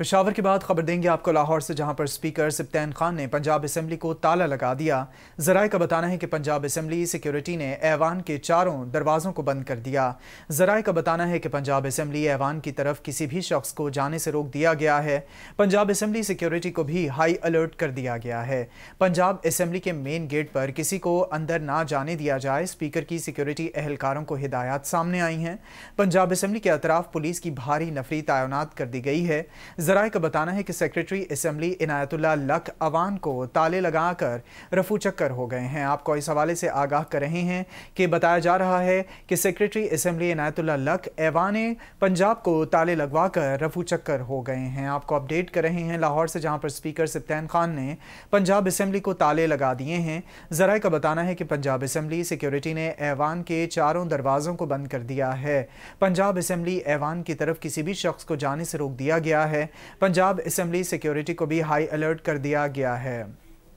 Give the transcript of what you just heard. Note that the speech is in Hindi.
पेशावर के बाद खबर देंगे आपको लाहौर से जहां पर स्पीकर सिप्तैन खान ने पंजाब असम्बली को ताला लगा दिया जराए का बताना है कि पंजाब असम्बली सिक्योरिटी ने ऐवान के चारों दरवाज़ों को बंद कर दिया जराए का बताना है कि पंजाब असम्बली ऐवान की तरफ किसी भी शख्स को जाने से रोक दिया गया है पंजाब असम्बली सिक्योरिटी को भी हाई अलर्ट कर दिया गया है पंजाब असम्बली के मेन गेट पर किसी को अंदर ना जाने दिया जाए स्पीकर की सिक्योरिटी एहलकारों को हिदायत सामने आई हैं पंजाब असम्बली के अतराफ पुलिस की भारी नफरी तैनात कर दी गई है जराए का बताना है कि सेक्रेटरी असम्बली इनायतुल्ला लक अवान को ताले लगाकर रफू चक्कर हो गए हैं आपको इस हवाले से आगाह कर रहे हैं कि बताया जा रहा है कि सेक्रेटरी असम्बली इनायतुल्ला लक एवान पंजाब को ताले लगवा कर रफू चक्कर हो गए हैं आपको अपडेट कर रहे हैं लाहौर से जहां पर स्पीकर सिप्तान खान ने पंजाब असम्बली को ताले लगा दिए हैं जराये का बताना है कि पंजाब असम्बली सिक्योरिटी ने ऐवान के चारों दरवाज़ों को बंद कर दिया है पंजाब असम्बली ऐवान की तरफ किसी भी शख्स को जाने से रोक दिया गया है पंजाब असम्बली सिक्योरिटी को भी हाई अलर्ट कर दिया गया है